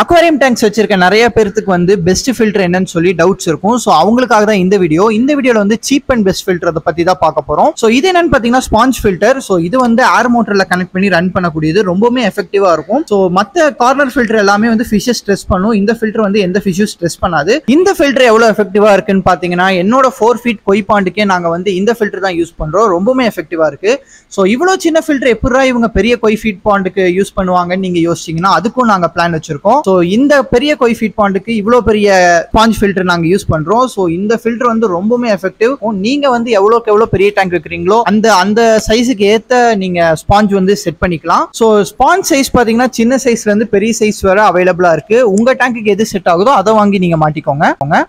aquarium tanks வச்சிருக்க நிறைய பேருக்கு வந்து பெஸ்ட் ஃபில்டர் என்னன்னு சொல்லி டவுட்ஸ் இருக்கும் ஸோ அவங்களுக்காக தான் இந்த வீடியோ இந்த வீடியோவில் வந்து சீப் அண்ட் பெஸ்ட் ஃபில்டர் அதை பற்றி தான் பார்க்க போகிறோம் ஸோ இது என்னன்னு பார்த்தீங்கன்னா ஸ்பான்ச் ஃபில்டர் ஸோ இது வந்து ஏர் மோட்டரில் கனெக்ட் பண்ணி ரன் பண்ணக்கூடியது ரொம்பவுமே எஃபெக்டிவாக இருக்கும் ஸோ மற்ற கார்னர் ஃபில்டர் எல்லாமே வந்து ஃபிஷ்ஷை ஸ்ட்ரெஸ் பண்ணும் இந்த ஃபில்டர் வந்து எந்த ஃபிஷ்ஷும் ஸ்ட்ரெஸ் பண்ணாது இந்த ஃபில்டர் எவ்வளோ எஃபெக்டிவாக இருக்குன்னு பார்த்தீங்கன்னா என்னோட ஃபோர் ஃபீட் கொய்பாண்டுக்கே நாங்கள் வந்து இந்த ஃபில்டர் தான் யூஸ் பண்ணுறோம் ரொம்பவுமே எஃபெக்டிவாக இருக்குது ஸோ இவ்வளோ சின்ன ஃபில்டர் எப்படா இவங்க பெரிய கொய் ஃபீட் பாண்டுக்கு யூஸ் பண்ணுவாங்கன்னு நீங்கள் யோசிச்சிங்கன்னா அதுக்கும் நாங்கள் பிளான் வச்சிருக்கோம் ஸோ இந்த பெரிய கொய் ஃபீட் பாண்டுக்கு இவ்வளோ பெரிய ஸ்பாஞ்ச் ஃபில்டர் நாங்கள் யூஸ் பண்ணுறோம் ஸோ இந்த ஃபில்டர் வந்து ரொம்பவுமே எஃபெக்டிவ் நீங்கள் வந்து எவ்வளோக்கு எவ்வளோ பெரிய டேங்க் வைக்கிறீங்களோ அந்த அந்த சைஸுக்கு ஏற்ற நீங்கள் ஸ்பாஞ்ச் வந்து செட் பண்ணிக்கலாம் ஸோ ஸ்பாஞ்ச் சைஸ் பார்த்தீங்கன்னா சின்ன சைஸ்லேருந்து பெரிய சைஸ் வர அவைலபிளாக இருக்குது உங்கள் டேங்க்குக்கு எது செட் ஆகுதோ அதை வாங்கி நீங்கள் மாட்டிக்கோங்க